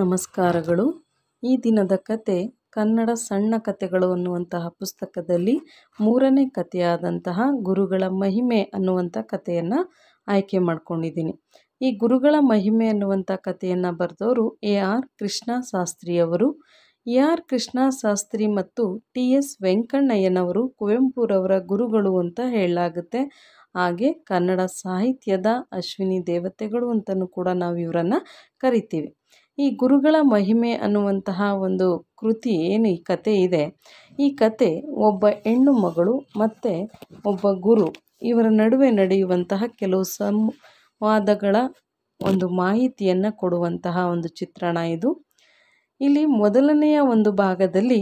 ನಮಸ್ಕಾರಗಳು ಈ ದಿನದ ಕತೆ ಕನ್ನಡ ಸಣ್ಣ ಕತೆಗಳು ಅನ್ನುವಂತಹ ಪುಸ್ತಕದಲ್ಲಿ ಮೂರನೇ ಕಥೆಯಾದಂತಹ ಗುರುಗಳ ಮಹಿಮೆ ಅನ್ನುವಂಥ ಕಥೆಯನ್ನು ಆಯ್ಕೆ ಮಾಡ್ಕೊಂಡಿದ್ದೀನಿ ಈ ಗುರುಗಳ ಮಹಿಮೆ ಅನ್ನುವಂಥ ಕಥೆಯನ್ನು ಬರೆದವರು ಎ ಆರ್ ಕೃಷ್ಣ ಶಾಸ್ತ್ರಿಯವರು ಎ ಆರ್ ಕೃಷ್ಣ ಶಾಸ್ತ್ರಿ ಮತ್ತು ಟಿ ಎಸ್ ವೆಂಕಣ್ಣಯ್ಯನವರು ಕುವೆಂಪುರವರ ಗುರುಗಳು ಅಂತ ಹೇಳಲಾಗುತ್ತೆ ಹಾಗೆ ಕನ್ನಡ ಸಾಹಿತ್ಯದ ಅಶ್ವಿನಿ ದೇವತೆಗಳು ಅಂತಲೂ ಕೂಡ ನಾವು ಇವರನ್ನು ಕರಿತೀವಿ ಈ ಗುರುಗಳ ಮಹಿಮೆ ಅನ್ನುವಂತಹ ಒಂದು ಕೃತಿ ಏನು ಈ ಕತೆ ಇದೆ ಈ ಕತೆ ಒಬ್ಬ ಹೆಣ್ಣು ಮಗಳು ಮತ್ತು ಒಬ್ಬ ಗುರು ಇವರ ನಡುವೆ ನಡೆಯುವಂತಹ ಕೆಲವು ಸಂವಾದಗಳ ಒಂದು ಮಾಹಿತಿಯನ್ನು ಕೊಡುವಂತಹ ಒಂದು ಚಿತ್ರಣ ಇದು ಇಲ್ಲಿ ಮೊದಲನೆಯ ಒಂದು ಭಾಗದಲ್ಲಿ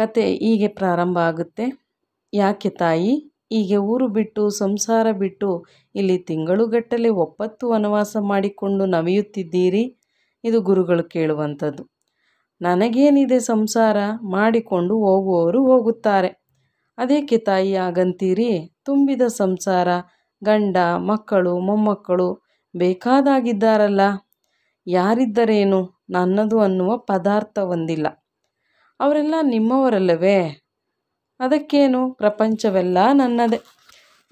ಕತೆ ಹೀಗೆ ಪ್ರಾರಂಭ ಆಗುತ್ತೆ ಯಾಕೆ ತಾಯಿ ಹೀಗೆ ಊರು ಬಿಟ್ಟು ಸಂಸಾರ ಬಿಟ್ಟು ಇಲ್ಲಿ ತಿಂಗಳುಗಟ್ಟಲೆ ಒಪ್ಪತ್ತು ವನವಾಸ ಮಾಡಿಕೊಂಡು ನವಿಯುತ್ತಿದ್ದೀರಿ ಇದು ಗುರುಗಳು ಕೇಳುವಂಥದ್ದು ನನಗೇನಿದೆ ಸಂಸಾರ ಮಾಡಿಕೊಂಡು ಹೋಗುವವರು ಹೋಗುತ್ತಾರೆ ಅದೇಕೆ ತಾಯಿ ಆಗಂತೀರಿ ತುಂಬಿದ ಸಂಸಾರ ಗಂಡ ಮಕ್ಕಳು ಮೊಮ್ಮಕ್ಕಳು ಬೇಕಾದಾಗಿದ್ದಾರಲ್ಲ ಯಾರಿದ್ದರೇನು ನನ್ನದು ಅನ್ನುವ ಪದಾರ್ಥ ಒಂದಿಲ್ಲ ಅವರೆಲ್ಲ ನಿಮ್ಮವರಲ್ಲವೇ ಅದಕ್ಕೇನು ಪ್ರಪಂಚವೆಲ್ಲ ನನ್ನದೇ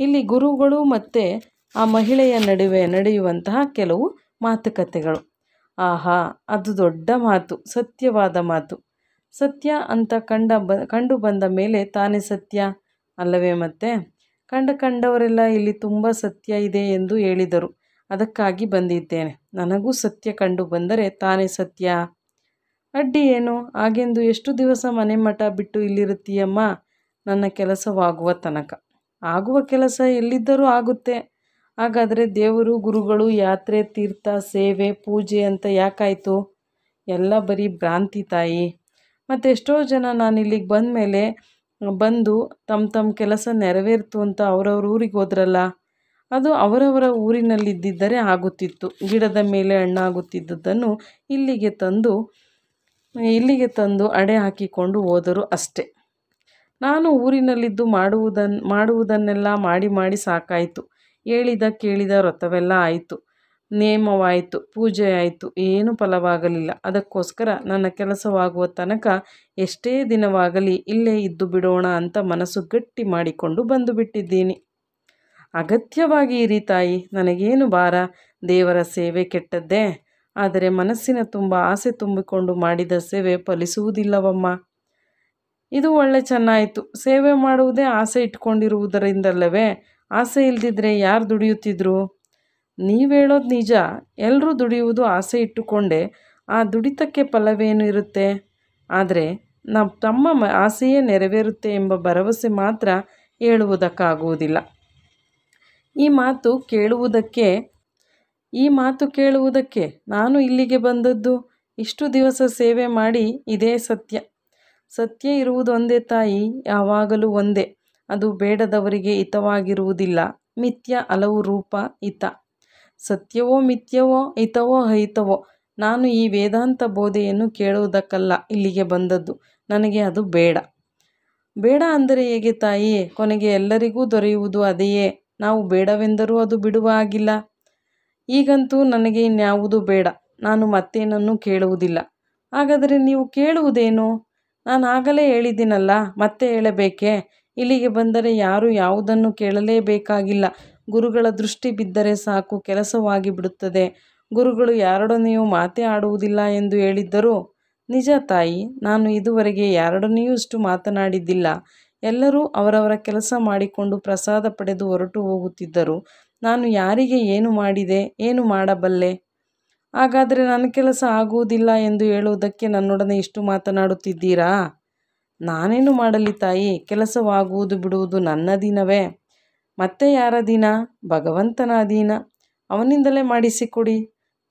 ಇಲ್ಲಿ ಗುರುಗಳು ಮತ್ತು ಆ ಮಹಿಳೆಯ ನಡುವೆ ನಡೆಯುವಂತಹ ಕೆಲವು ಮಾತುಕತೆಗಳು ಆಹಾ ಅದು ದೊಡ್ಡ ಮಾತು ಸತ್ಯವಾದ ಮಾತು ಸತ್ಯ ಅಂತ ಕಂಡ ಬ ಕಂಡು ಬಂದ ಮೇಲೆ ತಾನೇ ಸತ್ಯ ಅಲ್ಲವೇ ಮತ್ತೆ ಕಂಡ ಕಂಡವರೆಲ್ಲ ಇಲ್ಲಿ ತುಂಬ ಸತ್ಯ ಇದೆ ಎಂದು ಹೇಳಿದರು ಅದಕ್ಕಾಗಿ ಬಂದಿದ್ದೇನೆ ನನಗೂ ಸತ್ಯ ಕಂಡು ಬಂದರೆ ತಾನೇ ಸತ್ಯ ಅಡ್ಡಿ ಏನು ಹಾಗೆಂದು ಎಷ್ಟು ದಿವಸ ಮನೆ ಮಠ ಬಿಟ್ಟು ಇಲ್ಲಿರುತ್ತೀಯಮ್ಮ ನನ್ನ ಕೆಲಸವಾಗುವ ತನಕ ಆಗುವ ಕೆಲಸ ಎಲ್ಲಿದ್ದರೂ ಆಗುತ್ತೆ ಹಾಗಾದರೆ ದೇವರು ಗುರುಗಳು ಯಾತ್ರೆ ತೀರ್ಥ ಸೇವೆ ಪೂಜೆ ಅಂತ ಯಾಕಾಯಿತು ಎಲ್ಲ ಬರೀ ಭ್ರಾಂತಿ ತಾಯಿ ಮತ್ತು ಎಷ್ಟೋ ಜನ ನಾನು ಇಲ್ಲಿಗೆ ಬಂದ ಮೇಲೆ ಬಂದು ತಮ್ಮ ತಮ್ಮ ಕೆಲಸ ನೆರವೇರಿತು ಅಂತ ಅವರವ್ರ ಊರಿಗೆ ಹೋದ್ರಲ್ಲ ಅದು ಅವರವರ ಊರಿನಲ್ಲಿದ್ದರೆ ಆಗುತ್ತಿತ್ತು ಗಿಡದ ಮೇಲೆ ಹಣ್ಣಾಗುತ್ತಿದ್ದುದನ್ನು ಇಲ್ಲಿಗೆ ತಂದು ಇಲ್ಲಿಗೆ ತಂದು ಅಡೆ ಹಾಕಿಕೊಂಡು ಹೋದರು ಅಷ್ಟೆ ನಾನು ಊರಿನಲ್ಲಿದ್ದು ಮಾಡುವುದನ್ನು ಮಾಡುವುದನ್ನೆಲ್ಲ ಮಾಡಿ ಮಾಡಿ ಸಾಕಾಯಿತು ಹೇಳಿದ ಕೇಳಿದ ವ್ರತವೆಲ್ಲ ಆಯಿತು ನೇಮವಾಯಿತು ಪೂಜೆ ಆಯಿತು ಏನೂ ಫಲವಾಗಲಿಲ್ಲ ಅದಕ್ಕೋಸ್ಕರ ನನ್ನ ಕೆಲಸವಾಗುವ ತನಕ ಎಷ್ಟೇ ದಿನವಾಗಲಿ ಇಲ್ಲೇ ಇದ್ದು ಬಿಡೋಣ ಅಂತ ಮನಸ್ಸು ಗಟ್ಟಿ ಮಾಡಿಕೊಂಡು ಬಂದು ಬಿಟ್ಟಿದ್ದೀನಿ ಅಗತ್ಯವಾಗಿ ಇರಿ ತಾಯಿ ನನಗೇನು ಭಾರ ದೇವರ ಸೇವೆ ಕೆಟ್ಟದ್ದೇ ಆದರೆ ಮನಸ್ಸಿನ ತುಂಬ ಆಸೆ ತುಂಬಿಕೊಂಡು ಮಾಡಿದ ಸೇವೆ ಫಲಿಸುವುದಿಲ್ಲವಮ್ಮ ಇದು ಒಳ್ಳೆ ಚೆನ್ನಾಯಿತು ಸೇವೆ ಮಾಡುವುದೇ ಆಸೆ ಇಟ್ಕೊಂಡಿರುವುದರಿಂದಲ್ಲವೇ ಆಸೆ ಇಲ್ದಿದ್ರೆ ಯಾರು ದುಡಿಯುತ್ತಿದ್ರು ನೀವು ಹೇಳೋದು ನಿಜ ಎಲ್ಲರೂ ದುಡಿಯುವುದು ಆಸೆ ಇಟ್ಟುಕೊಂಡೆ ಆ ದುಡಿತಕ್ಕೆ ಫಲವೇನು ಇರುತ್ತೆ ಆದರೆ ನಮ್ಮ ತಮ್ಮ ಆಸೆಯೇ ನೆರವೇರುತ್ತೆ ಎಂಬ ಭರವಸೆ ಮಾತ್ರ ಹೇಳುವುದಕ್ಕಾಗುವುದಿಲ್ಲ ಈ ಮಾತು ಕೇಳುವುದಕ್ಕೆ ಈ ಮಾತು ಕೇಳುವುದಕ್ಕೆ ನಾನು ಇಲ್ಲಿಗೆ ಬಂದದ್ದು ಇಷ್ಟು ದಿವಸ ಸೇವೆ ಮಾಡಿ ಇದೇ ಸತ್ಯ ಸತ್ಯ ಇರುವುದೊಂದೇ ತಾಯಿ ಯಾವಾಗಲೂ ಒಂದೇ ಅದು ಬೇಡದವರಿಗೆ ಹಿತವಾಗಿರುವುದಿಲ್ಲ ಮಿಥ್ಯ ಹಲವು ರೂಪ ಹಿತ ಸತ್ಯವೋ ಮಿಥ್ಯವೋ ಹಿತವೋ ಹೈತವೋ ನಾನು ಈ ವೇದಾಂತ ಬೋಧೆಯನ್ನು ಕೇಳುವುದಕ್ಕಲ್ಲ ಇಲ್ಲಿಗೆ ಬಂದದ್ದು ನನಗೆ ಅದು ಬೇಡ ಬೇಡ ಅಂದರೆ ಹೇಗೆ ತಾಯಿ ಕೊನೆಗೆ ಎಲ್ಲರಿಗೂ ದೊರೆಯುವುದು ಅದೆಯೇ ನಾವು ಬೇಡವೆಂದರೂ ಅದು ಬಿಡುವ ಆಗಿಲ್ಲ ಈಗಂತೂ ನನಗೆ ಇನ್ಯಾವುದು ಬೇಡ ನಾನು ಮತ್ತೇನನ್ನು ಕೇಳುವುದಿಲ್ಲ ಹಾಗಾದರೆ ನೀವು ಕೇಳುವುದೇನು ನಾನು ಆಗಲೇ ಹೇಳಿದ್ದೀನಲ್ಲ ಮತ್ತೆ ಹೇಳಬೇಕೆ ಇಲ್ಲಿಗೆ ಬಂದರೆ ಯಾರೂ ಯಾವುದನ್ನು ಕೇಳಲೇಬೇಕಾಗಿಲ್ಲ ಗುರುಗಳ ದೃಷ್ಟಿ ಬಿದ್ದರೆ ಸಾಕು ಕೆಲಸವಾಗಿ ಬಿಡುತ್ತದೆ ಗುರುಗಳು ಯಾರೊಡನೆಯೂ ಮಾತೇ ಆಡುವುದಿಲ್ಲ ಎಂದು ಹೇಳಿದ್ದರು ನಿಜ ತಾಯಿ ನಾನು ಇದುವರೆಗೆ ಯಾರೊಡನೆಯೂ ಇಷ್ಟು ಮಾತನಾಡಿದ್ದಿಲ್ಲ ಎಲ್ಲರೂ ಅವರವರ ಕೆಲಸ ಮಾಡಿಕೊಂಡು ಪ್ರಸಾದ ಪಡೆದು ಹೊರಟು ಹೋಗುತ್ತಿದ್ದರು ನಾನು ಯಾರಿಗೆ ಏನು ಮಾಡಿದೆ ಏನು ಮಾಡಬಲ್ಲೆ ಹಾಗಾದರೆ ನನ್ನ ಕೆಲಸ ಆಗುವುದಿಲ್ಲ ಎಂದು ಹೇಳುವುದಕ್ಕೆ ನನ್ನೊಡನೆ ಇಷ್ಟು ಮಾತನಾಡುತ್ತಿದ್ದೀರಾ ನಾನೇನು ಮಾಡಲಿ ತಾಯಿ ಕೆಲಸವಾಗುವುದು ಬಿಡುವುದು ನನ್ನ ದಿನವೇ ಮತ್ತೆ ಯಾರ ದಿನ ಭಗವಂತನ ಅಧೀನ ಅವನಿಂದಲೇ ಮಾಡಿಸಿಕೊಡಿ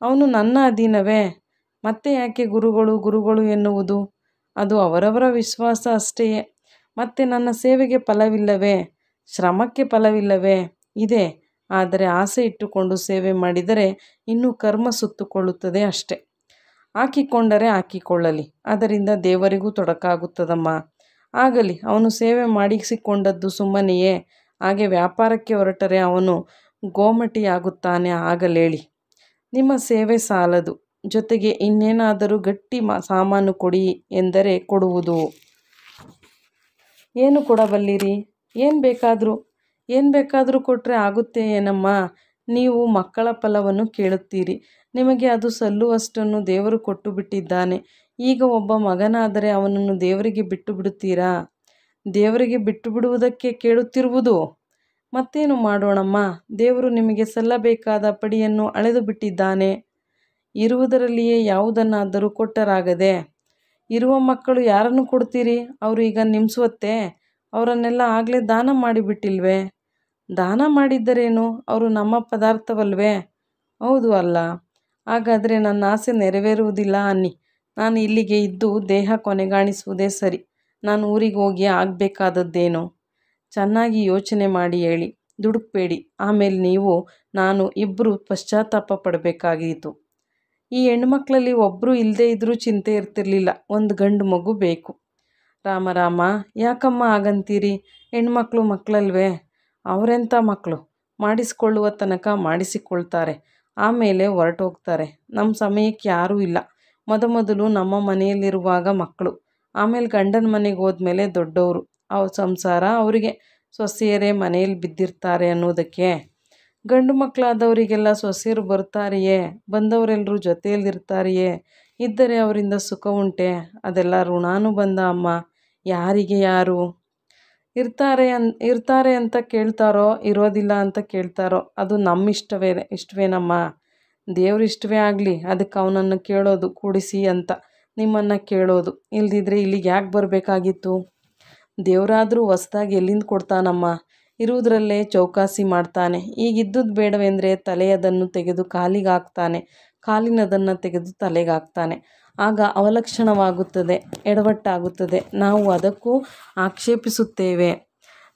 ಅವನು ನನ್ನ ಅಧೀನವೇ ಮತ್ತೆ ಯಾಕೆ ಗುರುಗಳು ಗುರುಗಳು ಎನ್ನುವುದು ಅದು ಅವರವರ ವಿಶ್ವಾಸ ಅಷ್ಟೆಯೇ ಮತ್ತೆ ನನ್ನ ಸೇವೆಗೆ ಫಲವಿಲ್ಲವೇ ಶ್ರಮಕ್ಕೆ ಫಲವಿಲ್ಲವೇ ಇದೆ ಆದರೆ ಆಸೆ ಇಟ್ಟುಕೊಂಡು ಸೇವೆ ಮಾಡಿದರೆ ಇನ್ನೂ ಕರ್ಮ ಸುತ್ತುಕೊಳ್ಳುತ್ತದೆ ಅಷ್ಟೆ ಹಾಕಿಕೊಂಡರೆ ಹಾಕಿಕೊಳ್ಳಲಿ ಅದರಿಂದ ದೇವರಿಗೂ ತೊಡಕಾಗುತ್ತದಮ್ಮ ಆಗಲಿ ಅವನು ಸೇವೆ ಮಾಡಿಸಿಕೊಂಡದ್ದು ಸುಮ್ಮನೆಯೇ ಹಾಗೆ ವ್ಯಾಪಾರಕ್ಕೆ ಹೊರಟರೆ ಅವನು ಗೋಮಟಿಯಾಗುತ್ತಾನೆ ಆಗಲೇಳಿ ನಿಮ್ಮ ಸೇವೆ ಸಾಲದು ಜೊತೆಗೆ ಇನ್ನೇನಾದರೂ ಗಟ್ಟಿ ಮಾ ಸಾಮಾನು ಕೊಡಿ ಎಂದರೆ ಕೊಡುವುದು ಏನು ಕೊಡಬಲ್ಲಿರಿ ಏನು ಬೇಕಾದರೂ ಏನು ಬೇಕಾದರೂ ಕೊಟ್ಟರೆ ಆಗುತ್ತೆ ಏನಮ್ಮ ನೀವು ಮಕ್ಕಳ ಫಲವನ್ನು ಕೇಳುತ್ತೀರಿ ನಿಮಗೆ ಅದು ಸಲ್ಲುವಷ್ಟನ್ನು ದೇವರು ಕೊಟ್ಟು ಬಿಟ್ಟಿದ್ದಾನೆ ಈಗ ಒಬ್ಬ ಮಗನಾದರೆ ಅವನನ್ನು ದೇವರಿಗೆ ಬಿಟ್ಟು ಬಿಡುತ್ತೀರಾ ದೇವರಿಗೆ ಬಿಟ್ಟು ಬಿಡುವುದಕ್ಕೆ ಕೇಳುತ್ತಿರುವುದು ಮತ್ತೇನು ಮಾಡೋಣಮ್ಮ ದೇವರು ನಿಮಗೆ ಸಲ್ಲಬೇಕಾದ ಪಡಿಯನ್ನು ಅಳೆದು ಬಿಟ್ಟಿದ್ದಾನೆ ಇರುವುದರಲ್ಲಿಯೇ ಯಾವುದನ್ನಾದರೂ ಕೊಟ್ಟರಾಗದೆ ಇರುವ ಮಕ್ಕಳು ಯಾರನ್ನು ಕೊಡ್ತೀರಿ ಅವರು ಈಗ ನಿಮಿಸುವತ್ತೆ ಅವರನ್ನೆಲ್ಲ ಆಗಲೇ ದಾನ ಮಾಡಿಬಿಟ್ಟಿಲ್ವೇ ದಾನ ಮಾಡಿದ್ದರೇನು ಅವರು ನಮ್ಮ ಪದಾರ್ಥವಲ್ವೇ ಹೌದು ಅಲ್ಲ ಹಾಗಾದರೆ ನನ್ನ ಆಸೆ ನೆರವೇರುವುದಿಲ್ಲ ಅನ್ನಿ ನಾನು ಇಲ್ಲಿಗೆ ಇದ್ದು ದೇಹ ಕೊನೆಗಾಣಿಸುವುದೇ ಸರಿ ನಾನು ಊರಿಗೆ ಹೋಗಿ ಆಗಬೇಕಾದದ್ದೇನು ಚೆನ್ನಾಗಿ ಯೋಚನೆ ಮಾಡಿ ಹೇಳಿ ದುಡುಕಬೇಡಿ ಆಮೇಲೆ ನೀವು ನಾನು ಇಬ್ಬರು ಪಶ್ಚಾತ್ತಾಪ ಪಡಬೇಕಾಗಿತ್ತು ಈ ಹೆಣ್ಮಕ್ಳಲ್ಲಿ ಒಬ್ಬರು ಇಲ್ಲದೇ ಇದ್ದರೂ ಚಿಂತೆ ಇರ್ತಿರಲಿಲ್ಲ ಒಂದು ಗಂಡು ಮಗು ಬೇಕು ರಾಮ ರಾಮ ಯಾಕಮ್ಮ ಆಗಂತೀರಿ ಹೆಣ್ಮಕ್ಳು ಮಕ್ಕಳಲ್ವೇ ಅವರೆಂಥ ಮಕ್ಕಳು ಮಾಡಿಸಿಕೊಳ್ಳುವ ತನಕ ಮಾಡಿಸಿಕೊಳ್ತಾರೆ ಆಮೇಲೆ ಹೋಗ್ತಾರೆ ನಮ್ಮ ಸಮಯಕ್ಕೆ ಯಾರೂ ಇಲ್ಲ ಮೊದ ಮೊದಲು ನಮ್ಮ ಮನೆಯಲ್ಲಿರುವಾಗ ಮಕ್ಕಳು ಆಮೇಲೆ ಗಂಡನ ಮನೆಗೆ ಹೋದ್ಮೇಲೆ ದೊಡ್ಡವರು ಅವ್ರ ಸಂಸಾರ ಅವರಿಗೆ ಸೊಸೆಯರೇ ಮನೆಯಲ್ಲಿ ಬಿದ್ದಿರ್ತಾರೆ ಅನ್ನೋದಕ್ಕೆ ಗಂಡು ಮಕ್ಕಳಾದವರಿಗೆಲ್ಲ ಸೊಸೆಯರು ಬರ್ತಾರೆಯೇ ಬಂದವರೆಲ್ಲರೂ ಜೊತೆಯಲ್ಲಿರ್ತಾರೆಯೇ ಇದ್ದರೆ ಅವರಿಂದ ಸುಖ ಉಂಟೆ ಅದೆಲ್ಲ ಬಂದ ಅಮ್ಮ ಯಾರಿಗೆ ಯಾರು ಇರ್ತಾರೆ ಅನ್ ಇರ್ತಾರೆ ಅಂತ ಕೇಳ್ತಾರೋ ಇರೋದಿಲ್ಲ ಅಂತ ಕೇಳ್ತಾರೋ ಅದು ನಮ್ಮ ಇಷ್ಟವೇ ಇಷ್ಟವೇನಮ್ಮ ದೇವ್ರ ಇಷ್ಟವೇ ಆಗಲಿ ಅದಕ್ಕೆ ಅವನನ್ನು ಕೇಳೋದು ಕೂಡಿಸಿ ಅಂತ ನಿಮ್ಮನ್ನು ಕೇಳೋದು ಇಲ್ದಿದ್ರೆ ಇಲ್ಲಿಗೆ ಯಾಕೆ ಬರಬೇಕಾಗಿತ್ತು ದೇವರಾದರೂ ಹೊಸ್ದಾಗಿ ಎಲ್ಲಿಂದ ಕೊಡ್ತಾನಮ್ಮ ಇರುವುದರಲ್ಲೇ ಚೌಕಾಸಿ ಮಾಡ್ತಾನೆ ಈಗಿದ್ದುದು ಬೇಡವೆಂದರೆ ತಲೆಯದನ್ನು ತೆಗೆದು ಕಾಲಿಗೆ ಹಾಕ್ತಾನೆ ಕಾಲಿನದನ್ನು ತೆಗೆದು ತಲೆಗೆ ಹಾಕ್ತಾನೆ ಆಗ ಅವಲಕ್ಷಣವಾಗುತ್ತದೆ ಎಡವಟ್ಟಾಗುತ್ತದೆ ನಾವು ಅದಕ್ಕೂ ಆಕ್ಷೇಪಿಸುತ್ತೇವೆ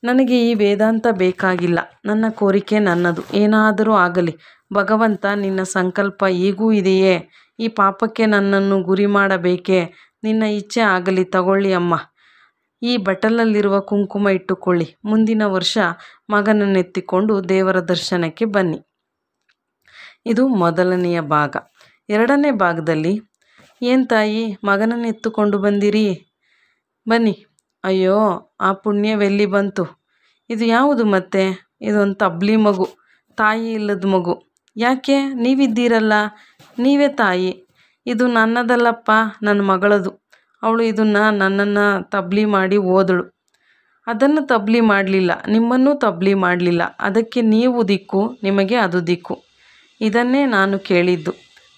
ನನಗೆ ಈ ವೇದಾಂತ ಬೇಕಾಗಿಲ್ಲ ನನ್ನ ಕೋರಿಕೆ ನನ್ನದು ಏನಾದರೂ ಆಗಲಿ ಭಗವಂತ ನಿನ್ನ ಸಂಕಲ್ಪ ಈಗೂ ಇದೆಯೇ ಈ ಪಾಪಕ್ಕೆ ನನ್ನನ್ನು ಗುರಿ ಮಾಡಬೇಕೇ ನಿನ್ನ ಇಚ್ಛೆ ಆಗಲಿ ತಗೊಳ್ಳಿ ಅಮ್ಮ ಈ ಬಟಲಲ್ಲಿರುವ ಕುಂಕುಮ ಇಟ್ಟುಕೊಳ್ಳಿ ಮುಂದಿನ ವರ್ಷ ಮಗನನ್ನೆತ್ತಿಕೊಂಡು ದೇವರ ದರ್ಶನಕ್ಕೆ ಬನ್ನಿ ಇದು ಮೊದಲನೆಯ ಭಾಗ ಎರಡನೇ ಭಾಗದಲ್ಲಿ ಏನು ತಾಯಿ ಎತ್ತುಕೊಂಡು ಬಂದಿರಿ ಬನ್ನಿ ಅಯ್ಯೋ ಆ ಪುಣ್ಯವೆಲ್ಲಿ ಬಂತು ಇದು ಯಾವುದು ಮತ್ತೆ ಇದೊಂದು ತಬ್ಲಿ ಮಗು ತಾಯಿ ಇಲ್ಲದ ಮಗು ಯಾಕೆ ನೀವಿದ್ದೀರಲ್ಲ ನೀವೇ ತಾಯಿ ಇದು ನನ್ನದಲ್ಲಪ್ಪ ನನ್ನ ಮಗಳದು ಅವಳು ಇದನ್ನು ನನ್ನನ್ನು ತಬ್ಲಿ ಮಾಡಿ ಓದಳು ಅದನ್ನು ತಬ್ಲಿ ಮಾಡಲಿಲ್ಲ ನಿಮ್ಮನ್ನೂ ತಬ್ಲಿ ಮಾಡಲಿಲ್ಲ ಅದಕ್ಕೆ ನೀವು ದಿಕ್ಕು ನಿಮಗೆ ಅದು ದಿಕ್ಕು ಇದನ್ನೇ ನಾನು ಕೇಳಿದ್ದು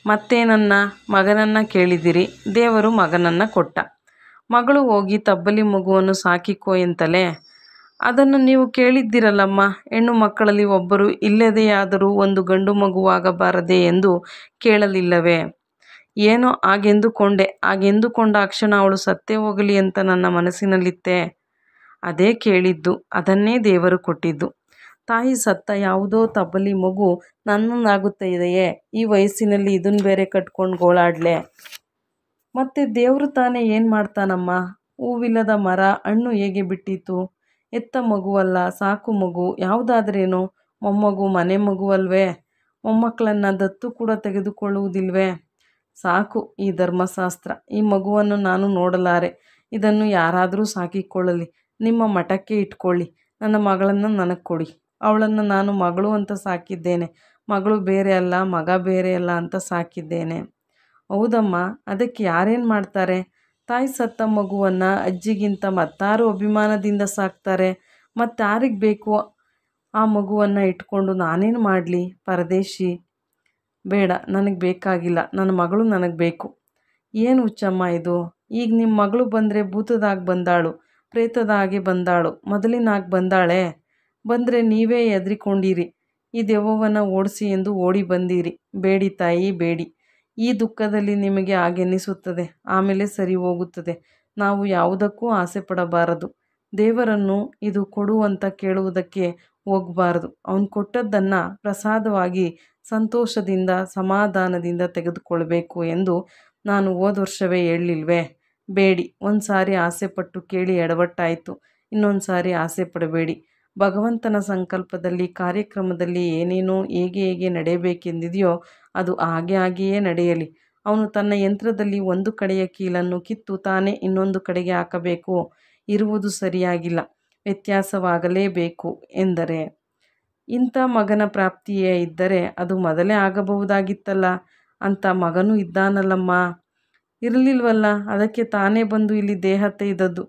ಮತ್ತೆ ನನ್ನ ಮಗನನ್ನು ಕೇಳಿದಿರಿ ದೇವರು ಮಗನನ್ನು ಕೊಟ್ಟ ಮಗಳು ಹೋಗಿ ತಬ್ಬಲಿ ಮಗುವನ್ನು ಸಾಕಿಕೋ ಎಂತಲೇ ಅದನ್ನು ನೀವು ಕೇಳಿದ್ದೀರಲ್ಲಮ್ಮ ಹೆಣ್ಣು ಮಕ್ಕಳಲ್ಲಿ ಒಬ್ಬರು ಇಲ್ಲದೆಯಾದರೂ ಒಂದು ಗಂಡು ಮಗುವಾಗಬಾರದೆ ಎಂದು ಕೇಳಲಿಲ್ಲವೇ ಏನೋ ಹಾಗೆಂದುಕೊಂಡೆ ಆಗೆಂದುಕೊಂಡ ಅಕ್ಷಣ ಕ್ಷಣ ಅವಳು ಸತ್ತೇ ಹೋಗಲಿ ಅಂತ ನನ್ನ ಮನಸ್ಸಿನಲ್ಲಿತ್ತೆ ಅದೇ ಕೇಳಿದ್ದು ಅದನ್ನೇ ದೇವರು ಕೊಟ್ಟಿದ್ದು ತಾಯಿ ಸತ್ತ ಯಾವುದೋ ತಬಲಿ ಮಗು ನನ್ನನ್ನಾಗುತ್ತೆ ಇದೆಯೇ ಈ ವಯಸ್ಸಿನಲ್ಲಿ ಇದನ್ನ ಬೇರೆ ಕಟ್ಕೊಂಡು ಗೋಳಾಡ್ಲೆ ಮತ್ತೆ ದೇವರು ತಾನೇ ಏನು ಮಾಡ್ತಾನಮ್ಮ ಹೂವಿಲ್ಲದ ಮರ ಹಣ್ಣು ಹೇಗೆ ಬಿಟ್ಟಿತ್ತು ಎತ್ತ ಮಗುವಲ್ಲ ಸಾಕು ಮಗು ಯಾವುದಾದ್ರೇನು ಮೊಮ್ಮಗು ಮನೆ ಮಗುವಲ್ವೇ ಮೊಮ್ಮಕ್ಕಳನ್ನು ದತ್ತು ಕೂಡ ತೆಗೆದುಕೊಳ್ಳುವುದಿಲ್ವೇ ಸಾಕು ಈ ಧರ್ಮಶಾಸ್ತ್ರ ಈ ಮಗುವನ್ನು ನಾನು ನೋಡಲಾರೆ ಇದನ್ನು ಯಾರಾದರೂ ಸಾಕಿಕೊಳ್ಳಲಿ ನಿಮ್ಮ ಮಠಕ್ಕೆ ಇಟ್ಕೊಳ್ಳಿ ನನ್ನ ಮಗಳನ್ನು ನನಗೆ ಕೊಡಿ ಅವಳನ್ನು ನಾನು ಮಗಳು ಅಂತ ಸಾಕಿದ್ದೇನೆ ಮಗಳು ಬೇರೆ ಅಲ್ಲ ಮಗ ಬೇರೆ ಅಲ್ಲ ಅಂತ ಸಾಕಿದ್ದೇನೆ ಹೌದಮ್ಮ ಅದಕ್ಕೆ ಯಾರೇನು ಮಾಡ್ತಾರೆ ತಾಯಿ ಸತ್ತ ಮಗುವನ್ನು ಅಜ್ಜಿಗಿಂತ ಮತ್ತಾರು ಅಭಿಮಾನದಿಂದ ಸಾಕ್ತಾರೆ ಮತ್ತಾರಿಗೆ ಬೇಕು ಆ ಮಗುವನ್ನು ಇಟ್ಕೊಂಡು ನಾನೇನು ಮಾಡಲಿ ಪರದೇಶಿ ಬೇಡ ನನಗೆ ಬೇಕಾಗಿಲ್ಲ ನನ್ನ ಮಗಳು ನನಗೆ ಬೇಕು ಏನು ಹುಚ್ಚಮ್ಮ ಇದು ಈಗ ನಿಮ್ಮ ಮಗಳು ಬಂದರೆ ಭೂತದಾಗಿ ಬಂದಾಳು ಪ್ರೇತದಾಗೆ ಬಂದಾಳು ಮೊದಲಿನಾಗ ಬಂದಾಳೆ ಬಂದರೆ ನೀವೇ ಹೆದರಿಕೊಂಡಿರಿ ಈ ದೆವ್ವವನ್ನು ಓಡಿಸಿ ಎಂದು ಓಡಿ ಬಂದಿರಿ ಬೇಡಿ ತಾಯಿ ಬೇಡಿ ಈ ದುಃಖದಲ್ಲಿ ನಿಮಗೆ ಹಾಗೆನಿಸುತ್ತದೆ ಆಮೇಲೆ ಸರಿ ಹೋಗುತ್ತದೆ ನಾವು ಯಾವುದಕ್ಕೂ ಆಸೆ ಪಡಬಾರದು ದೇವರನ್ನು ಇದು ಕೊಡು ಅಂತ ಕೇಳುವುದಕ್ಕೆ ಹೋಗಬಾರದು ಅವನು ಕೊಟ್ಟದ್ದನ್ನು ಪ್ರಸಾದವಾಗಿ ಸಂತೋಷದಿಂದ ಸಮಾಧಾನದಿಂದ ತೆಗೆದುಕೊಳ್ಬೇಕು ಎಂದು ನಾನು ಹೋದ ವರ್ಷವೇ ಹೇಳಲಿಲ್ವೇ ಬೇಡಿ ಒಂದು ಸಾರಿ ಪಟ್ಟು ಕೇಳಿ ಎಡವಟ್ಟಾಯಿತು ಇನ್ನೊಂದು ಸಾರಿ ಆಸೆ ಪಡಬೇಡಿ ಭಗವಂತನ ಸಂಕಲ್ಪದಲ್ಲಿ ಕಾರ್ಯಕ್ರಮದಲ್ಲಿ ಏನೇನೋ ಹೇಗೆ ಹೇಗೆ ನಡೆಯಬೇಕೆಂದಿದೆಯೋ ಅದು ಹಾಗೆ ಹಾಗೆಯೇ ನಡೆಯಲಿ ಅವನು ತನ್ನ ಯಂತ್ರದಲ್ಲಿ ಒಂದು ಕಡೆಯ ಕೀಲನ್ನು ಕಿತ್ತು ತಾನೇ ಇನ್ನೊಂದು ಕಡೆಗೆ ಹಾಕಬೇಕು ಇರುವುದು ಸರಿಯಾಗಿಲ್ಲ ವ್ಯತ್ಯಾಸವಾಗಲೇಬೇಕು ಎಂದರೆ ಇಂಥ ಮಗನ ಪ್ರಾಪ್ತಿಯೇ ಇದ್ದರೆ ಅದು ಮೊದಲೇ ಆಗಬಹುದಾಗಿತ್ತಲ್ಲ ಅಂತ ಮಗನೂ ಇದ್ದಾನಲ್ಲಮ್ಮ ಇರಲಿಲ್ವಲ್ಲ ಅದಕ್ಕೆ ತಾನೇ ಬಂದು ಇಲ್ಲಿ ದೇಹ ತೆಯ್ದದ್ದು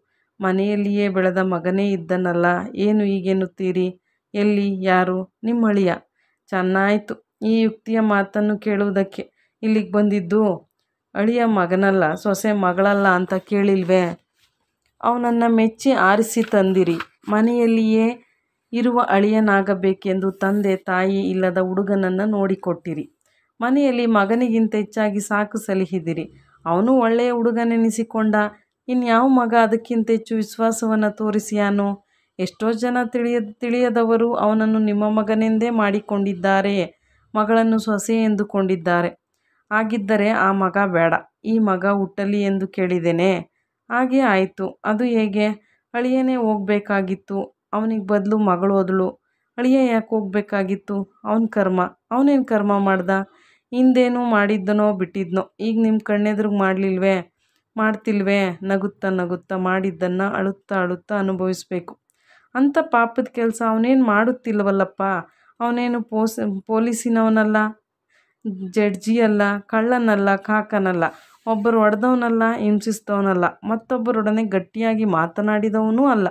ಮನೆಯಲ್ಲಿಯೇ ಬೆಳೆದ ಮಗನೇ ಇದ್ದನಲ್ಲ ಏನು ಹೀಗೆನ್ನುತ್ತೀರಿ ಎಲ್ಲಿ ಯಾರು ನಿಮ್ಮ ಅಳಿಯ ಚೆನ್ನಾಯಿತು ಈ ಯುಕ್ತಿಯ ಮಾತನ್ನು ಕೇಳುವುದಕ್ಕೆ ಇಲ್ಲಿಗೆ ಬಂದಿದ್ದು ಅಳಿಯ ಮಗನಲ್ಲ ಸೊಸೆ ಮಗಳಲ್ಲ ಅಂತ ಕೇಳಿಲ್ವೇ ಅವನನ್ನು ಮೆಚ್ಚಿ ಆರಿಸಿ ತಂದಿರಿ ಮನೆಯಲ್ಲಿಯೇ ಇರುವ ಅಳಿಯನಾಗಬೇಕೆಂದು ತಂದೆ ತಾಯಿ ಇಲ್ಲದ ಹುಡುಗನನ್ನು ನೋಡಿಕೊಟ್ಟಿರಿ ಮನೆಯಲ್ಲಿ ಮಗನಿಗಿಂತ ಹೆಚ್ಚಾಗಿ ಸಾಕು ಸಲಹಿದಿರಿ ಅವನು ಒಳ್ಳೆಯ ಹುಡುಗನೆನಿಸಿಕೊಂಡ ಇನ್ಯಾವ ಮಗ ಅದಕ್ಕಿಂತ ಹೆಚ್ಚು ವಿಶ್ವಾಸವನ್ನು ತೋರಿಸಿಯಾನೋ ಎಷ್ಟೋ ಜನ ತಿಳಿಯ ತಿಳಿಯದವರು ಅವನನ್ನು ನಿಮ್ಮ ಮಗನೆಂದೇ ಮಾಡಿಕೊಂಡಿದ್ದಾರೆ ಮಗಳನ್ನು ಸೊಸೆ ಎಂದುಕೊಂಡಿದ್ದಾರೆ ಹಾಗಿದ್ದರೆ ಆ ಮಗ ಬೇಡ ಈ ಮಗ ಹುಟ್ಟಲಿ ಎಂದು ಕೇಳಿದ್ದೇನೆ ಹಾಗೆ ಆಯಿತು ಅದು ಹೇಗೆ ಅಳಿಯನೇ ಹೋಗಬೇಕಾಗಿತ್ತು ಅವನಿಗೆ ಬದಲು ಮಗಳು ಹೋದಳು ಅಳಿಯ ಯಾಕೆ ಹೋಗಬೇಕಾಗಿತ್ತು ಅವನ ಕರ್ಮ ಅವನೇನು ಕರ್ಮ ಮಾಡ್ದ ಹಿಂದೇನೋ ಮಾಡಿದ್ದನೋ ಬಿಟ್ಟಿದ್ನೋ ಈಗ ನಿಮ್ಮ ಕಣ್ಣೆದುರಿಗೆ ಮಾಡಲಿಲ್ವೇ ಮಾಡ್ತಿಲ್ವೇ ನಗುತ್ತಾ ನಗುತ್ತಾ ಮಾಡಿದ್ದನ್ನು ಅಳುತ್ತಾ ಅಳುತ್ತಾ ಅನುಭವಿಸಬೇಕು ಅಂಥ ಪಾಪದ ಕೆಲಸ ಅವನೇನು ಮಾಡುತ್ತಿಲ್ವಲ್ಲಪ್ಪ ಅವನೇನು ಪೋಸ್ ಪೊಲೀಸಿನವನಲ್ಲ ಜಡ್ಜಿ ಅಲ್ಲ ಕಳ್ಳನಲ್ಲ ಕಾಕನಲ್ಲ ಒಬ್ಬರು ಹೊಡೆದವನಲ್ಲ ಹಿಂಸಿಸ್ತವನಲ್ಲ ಮತ್ತೊಬ್ಬರೊಡನೆ ಗಟ್ಟಿಯಾಗಿ ಮಾತನಾಡಿದವನೂ ಅಲ್ಲ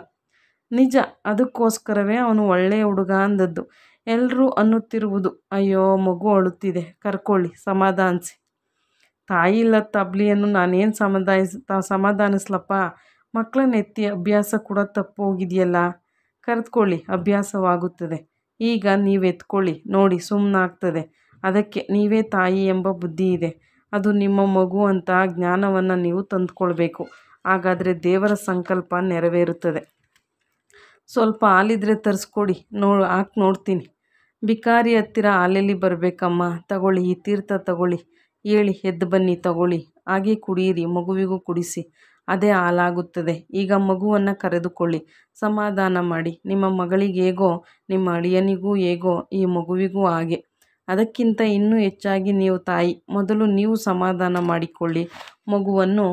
ನಿಜ ಅದಕ್ಕೋಸ್ಕರವೇ ಅವನು ಒಳ್ಳೆಯ ಹುಡುಗ ಅಂದದ್ದು ಎಲ್ಲರೂ ಅನ್ನುತ್ತಿರುವುದು ಅಯ್ಯೋ ಮಗು ಅಳುತ್ತಿದೆ ಕರ್ಕೊಳ್ಳಿ ಸಮಾಧಾನಿಸಿ ತಾಯಿ ಇಲ್ಲ ತಬ್ಲಿಯನ್ನು ನಾನೇನು ಸಮಾಧಾನಿಸ್ ಸಮಾಧಾನಿಸ್ಲಪ್ಪ ಮಕ್ಕಳನ್ನ ಎತ್ತಿ ಅಭ್ಯಾಸ ಕೂಡ ತಪ್ಪೋಗಿದೆಯಲ್ಲ ಕರೆದುಕೊಳ್ಳಿ ಅಭ್ಯಾಸವಾಗುತ್ತದೆ ಈಗ ನೀವು ಎತ್ಕೊಳ್ಳಿ ನೋಡಿ ಸುಮ್ಮನಾಗ್ತದೆ ಅದಕ್ಕೆ ನೀವೇ ತಾಯಿ ಎಂಬ ಬುದ್ಧಿ ಇದೆ ಅದು ನಿಮ್ಮ ಮಗು ಅಂತ ಜ್ಞಾನವನ್ನು ನೀವು ತಂದುಕೊಳ್ಬೇಕು ಹಾಗಾದರೆ ದೇವರ ಸಂಕಲ್ಪ ನೆರವೇರುತ್ತದೆ ಸ್ವಲ್ಪ ಹಾಲಿದ್ರೆ ತರಿಸ್ಕೊಡಿ ನೋ ಹಾಕಿ ನೋಡ್ತೀನಿ ಬಿಕಾರಿ ಹತ್ತಿರ ಹಾಲಲ್ಲಿ ಬರಬೇಕಮ್ಮ ತಗೊಳ್ಳಿ ಈ ತೀರ್ಥ ತಗೊಳ್ಳಿ ಏಳಿ ಎದ್ದು ಬನ್ನಿ ತಗೊಳ್ಳಿ ಹಾಗೆ ಕುಡಿಯಿರಿ ಮಗುವಿಗೂ ಕುಡಿಸಿ ಅದೇ ಹಾಲಾಗುತ್ತದೆ ಈಗ ಮಗುವನ್ನು ಕರೆದುಕೊಳ್ಳಿ ಸಮಾಧಾನ ಮಾಡಿ ನಿಮ್ಮ ಮಗಳಿಗೆ ಹೇಗೋ ನಿಮ್ಮ ಅಳಿಯನಿಗೂ ಹೇಗೋ ಈ ಮಗುವಿಗೂ ಹಾಗೆ ಅದಕ್ಕಿಂತ ಇನ್ನೂ ಹೆಚ್ಚಾಗಿ ನೀವು ತಾಯಿ ಮೊದಲು ನೀವು ಸಮಾಧಾನ ಮಾಡಿಕೊಳ್ಳಿ ಮಗುವನ್ನು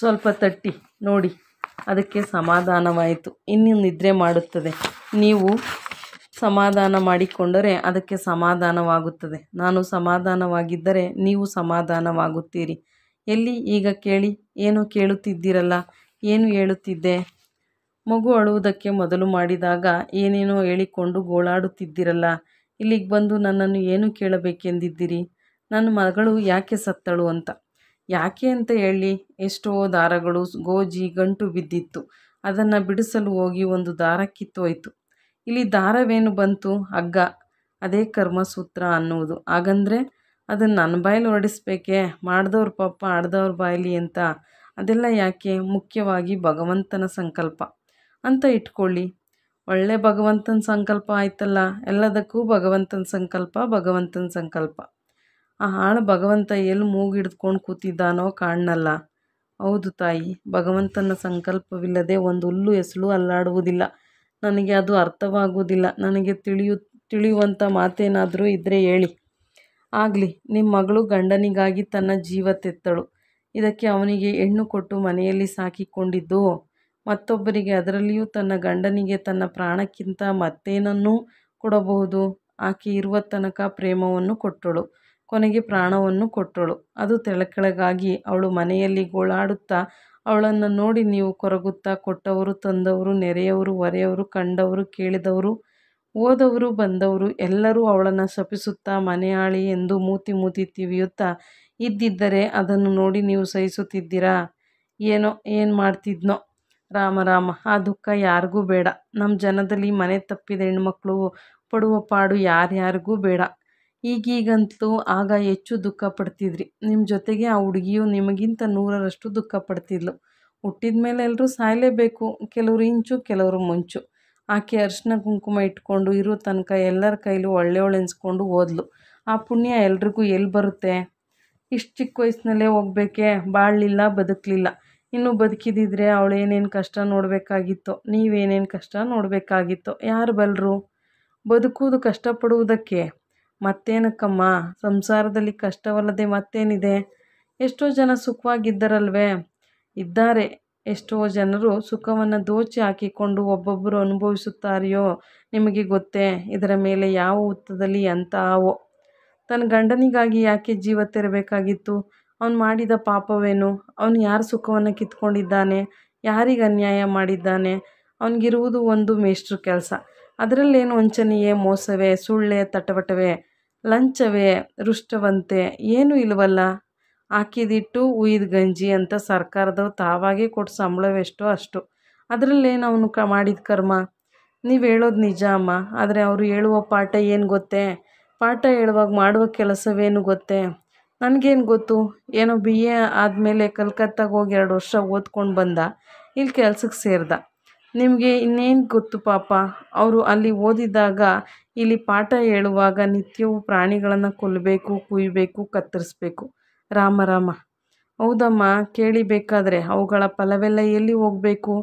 ಸ್ವಲ್ಪ ತಟ್ಟಿ ನೋಡಿ ಅದಕ್ಕೆ ಸಮಾಧಾನವಾಯಿತು ಇನ್ನು ನಿದ್ರೆ ಮಾಡುತ್ತದೆ ನೀವು ಸಮಾಧಾನ ಮಾಡಿಕೊಂಡರೆ ಅದಕ್ಕೆ ಸಮಾಧಾನವಾಗುತ್ತದೆ ನಾನು ಸಮಾಧಾನವಾಗಿದ್ದರೆ ನೀವು ಸಮಾಧಾನವಾಗುತ್ತೀರಿ ಎಲ್ಲಿ ಈಗ ಕೇಳಿ ಏನು ಕೇಳುತ್ತಿದ್ದೀರಲ್ಲ ಏನು ಹೇಳುತ್ತಿದ್ದೆ ಮಗು ಅಳುವುದಕ್ಕೆ ಮೊದಲು ಮಾಡಿದಾಗ ಏನೇನೋ ಹೇಳಿಕೊಂಡು ಗೋಳಾಡುತ್ತಿದ್ದೀರಲ್ಲ ಇಲ್ಲಿಗೆ ಬಂದು ನನ್ನನ್ನು ಏನು ಕೇಳಬೇಕೆಂದಿದ್ದೀರಿ ನನ್ನ ಮಗಳು ಯಾಕೆ ಸತ್ತಳು ಅಂತ ಯಾಕೆ ಅಂತ ಹೇಳಿ ಎಷ್ಟೋ ದಾರಗಳು ಗೋಜಿ ಗಂಟು ಬಿದ್ದಿತ್ತು ಅದನ್ನು ಬಿಡಿಸಲು ಹೋಗಿ ಒಂದು ದಾರ ಕಿತ್ತೋಯ್ತು ಇಲ್ಲಿ ದಾರವೇನು ಬಂತು ಹಗ್ಗ ಅದೇ ಕರ್ಮಸೂತ್ರ ಅನ್ನುವುದು ಹಾಗಂದ್ರೆ ಅದನ್ನು ನನ್ನ ಬಾಯಲ್ಲಿ ಹೊರಡಿಸ್ಬೇಕೆ ಮಾಡಿದವ್ರ ಪಾಪ ಆಡ್ದವ್ರ ಬಾಯಲ್ಲಿ ಅಂತ ಅದೆಲ್ಲ ಯಾಕೆ ಮುಖ್ಯವಾಗಿ ಭಗವಂತನ ಸಂಕಲ್ಪ ಅಂತ ಇಟ್ಕೊಳ್ಳಿ ಒಳ್ಳೆ ಭಗವಂತನ ಸಂಕಲ್ಪ ಆಯ್ತಲ್ಲ ಎಲ್ಲದಕ್ಕೂ ಭಗವಂತನ ಸಂಕಲ್ಪ ಭಗವಂತನ ಸಂಕಲ್ಪ ಆ ಹಾಳು ಭಗವಂತ ಎಲ್ಲಿ ಮೂಗಿಡ್ದುಕೊಂಡು ಕೂತಿದ್ದಾನೋ ಕಾಣಲ್ಲ ಹೌದು ತಾಯಿ ಭಗವಂತನ ಸಂಕಲ್ಪವಿಲ್ಲದೆ ಒಂದು ಹುಲ್ಲು ಎಸಳು ಅಲ್ಲಾಡುವುದಿಲ್ಲ ನನಗೆ ಅದು ಅರ್ಥವಾಗುವುದಿಲ್ಲ ನನಗೆ ತಿಳಿಯು ತಿಳಿಯುವಂಥ ಮಾತೇನಾದರೂ ಇದ್ದರೆ ಹೇಳಿ ಆಗಲಿ ನಿಮ್ಮ ಮಗಳು ಗಂಡನಿಗಾಗಿ ತನ್ನ ಜೀವ ತೆತ್ತಳು ಇದಕ್ಕೆ ಅವನಿಗೆ ಹೆಣ್ಣು ಕೊಟ್ಟು ಮನೆಯಲ್ಲಿ ಸಾಕಿಕೊಂಡಿದ್ದು ಮತ್ತೊಬ್ಬರಿಗೆ ಅದರಲ್ಲಿಯೂ ತನ್ನ ಗಂಡನಿಗೆ ತನ್ನ ಪ್ರಾಣಕ್ಕಿಂತ ಮತ್ತೇನನ್ನೂ ಕೊಡಬಹುದು ಆಕೆ ಇರುವ ತನಕ ಪ್ರೇಮವನ್ನು ಕೊಟ್ಟಳು ಕೊನೆಗೆ ಪ್ರಾಣವನ್ನು ಕೊಟ್ಟಳು ಅದು ತೆಳಕೆಳಗಾಗಿ ಅವಳು ಮನೆಯಲ್ಲಿ ಗೋಳಾಡುತ್ತಾ ಅವಳನ್ನು ನೋಡಿ ನೀವು ಕೊರಗುತ್ತಾ ಕೊಟ್ಟವರು ತಂದವರು ನೆರೆಯವರು ಹೊರೆಯವರು ಕಂಡವರು ಕೇಳಿದವರು ಓದವರು ಬಂದವರು ಎಲ್ಲರೂ ಅವಳನ್ನು ಸಪಿಸುತ್ತಾ ಮನೆಯಾಳಿ ಎಂದು ಮೂತಿ ಮೂತಿ ತಿವಿಯುತ್ತಾ ಇದ್ದಿದ್ದರೆ ಅದನ್ನು ನೋಡಿ ನೀವು ಸಹಿಸುತ್ತಿದ್ದೀರಾ ಏನೋ ಏನು ಮಾಡ್ತಿದ್ನೋ ರಾಮ ರಾಮ ಆ ದುಃಖ ಯಾರಿಗೂ ಬೇಡ ನಮ್ಮ ಜನದಲ್ಲಿ ಮನೆ ತಪ್ಪಿದ ಹೆಣ್ಮಕ್ಳು ಪಡುವ ಪಾಡು ಯಾರ್ಯಾರಿಗೂ ಬೇಡ ಈಗೀಗಂತೂ ಆಗ ಹೆಚ್ಚು ದುಃಖ ಪಡ್ತಿದ್ರಿ ನಿಮ್ಮ ಜೊತೆಗೆ ಆ ಹುಡುಗಿಯು ನಿಮಗಿಂತ ನೂರರಷ್ಟು ದುಃಖ ಪಡ್ತಿದ್ಲು ಹುಟ್ಟಿದ ಮೇಲೆ ಎಲ್ಲರೂ ಸಾಯಲೇಬೇಕು ಕೆಲವರು ಇಂಚು ಕೆಲವರು ಮುಂಚು ಆಕೆ ಅರ್ಶಿನ ಕುಂಕುಮ ಇಟ್ಕೊಂಡು ಇರೋ ತನಕ ಎಲ್ಲರ ಕೈಲೂ ಎನ್ಸ್ಕೊಂಡು ಓದ್ಲು ಆ ಪುಣ್ಯ ಎಲ್ರಿಗೂ ಎಲ್ಲಿ ಬರುತ್ತೆ ಇಷ್ಟು ಚಿಕ್ಕ ವಯಸ್ಸಿನಲ್ಲೇ ಹೋಗ್ಬೇಕೆ ಬಾಳಲಿಲ್ಲ ಬದುಕಲಿಲ್ಲ ಇನ್ನೂ ಬದುಕಿದಿದ್ರೆ ಏನೇನು ಕಷ್ಟ ನೋಡಬೇಕಾಗಿತ್ತೋ ನೀವೇನೇನು ಕಷ್ಟ ನೋಡಬೇಕಾಗಿತ್ತೋ ಯಾರು ಬಲ್ಲರು ಬದುಕುವುದು ಕಷ್ಟಪಡುವುದಕ್ಕೆ ಮತ್ತೇನಕ್ಕಮ್ಮ ಸಂಸಾರದಲ್ಲಿ ಕಷ್ಟವಲ್ಲದೆ ಮತ್ತೇನಿದೆ ಎಷ್ಟೋ ಜನ ಸುಖವಾಗಿದ್ದರಲ್ವೇ ಇದ್ದಾರೆ ಎಷ್ಟೋ ಜನರು ಸುಖವನ್ನು ದೋಚಿ ಹಾಕಿಕೊಂಡು ಒಬ್ಬೊಬ್ಬರು ಅನುಭವಿಸುತ್ತಾರೆಯೋ ನಿಮಗೆ ಗೊತ್ತೇ ಇದರ ಮೇಲೆ ಯಾವ ಹುತ್ತದಲ್ಲಿ ಅಂತ ಆವೋ ತನ್ನ ಗಂಡನಿಗಾಗಿ ಯಾಕೆ ಜೀವ ತೆರಬೇಕಾಗಿತ್ತು ಅವನು ಮಾಡಿದ ಪಾಪವೇನು ಅವನು ಯಾರು ಸುಖವನ್ನು ಕಿತ್ಕೊಂಡಿದ್ದಾನೆ ಯಾರಿಗೆ ಅನ್ಯಾಯ ಮಾಡಿದ್ದಾನೆ ಅವನಿಗಿರುವುದು ಒಂದು ಮೇಷ್ಟ್ರ ಕೆಲಸ ಅದರಲ್ಲೇನು ವಂಚನೆಯೇ ಮೋಸವೇ ಸುಳ್ಳೇ ತಟವಟವೇ ಲಂಚವೇ ರುಷ್ಟವಂತೆ ಏನೂ ಇಲ್ಲವಲ್ಲ ಹಾಕಿದಿಟ್ಟು ಉಯ್ದ ಗಂಜಿ ಅಂತ ಸರ್ಕಾರದವ್ರು ತಾವಾಗೇ ಕೊಟ್ಟು ಸಂಬಳವೆಷ್ಟೋ ಅಷ್ಟು ಅದರಲ್ಲೇನು ಅವನು ಕ ಮಾಡಿದ ಕರ್ಮ ನೀವು ಹೇಳೋದು ನಿಜ ಅಮ್ಮ ಆದರೆ ಅವರು ಹೇಳುವ ಪಾಠ ಏನು ಗೊತ್ತೇ ಪಾಠ ಹೇಳುವಾಗ ಮಾಡುವ ಕೆಲಸವೇನು ಗೊತ್ತೇ ನನಗೇನು ಗೊತ್ತು ಏನೋ ಬಿ ಎ ಆದಮೇಲೆ ಕಲ್ಕತ್ತಾಗೆ ಹೋಗಿ ಎರಡು ವರ್ಷ ಓದ್ಕೊಂಡು ಬಂದ ಇಲ್ಲಿ ಕೆಲ್ಸಕ್ಕೆ ಸೇರಿದ ನಿಮಗೆ ಇನ್ನೇನು ಗೊತ್ತು ಪಾಪ ಅವರು ಅಲ್ಲಿ ಓದಿದಾಗ ಇಲ್ಲಿ ಪಾಠ ಹೇಳುವಾಗ ನಿತ್ಯವೂ ಪ್ರಾಣಿಗಳನ್ನು ಕೊಲ್ಲಬೇಕು ಕುಯ್ಬೇಕು ಕತ್ತರಿಸ್ಬೇಕು ರಾಮ ರಾಮ ಹೌದಮ್ಮ ಕೇಳಿ ಬೇಕಾದರೆ ಅವುಗಳ ಫಲವೆಲ್ಲ ಎಲ್ಲಿ ಹೋಗಬೇಕು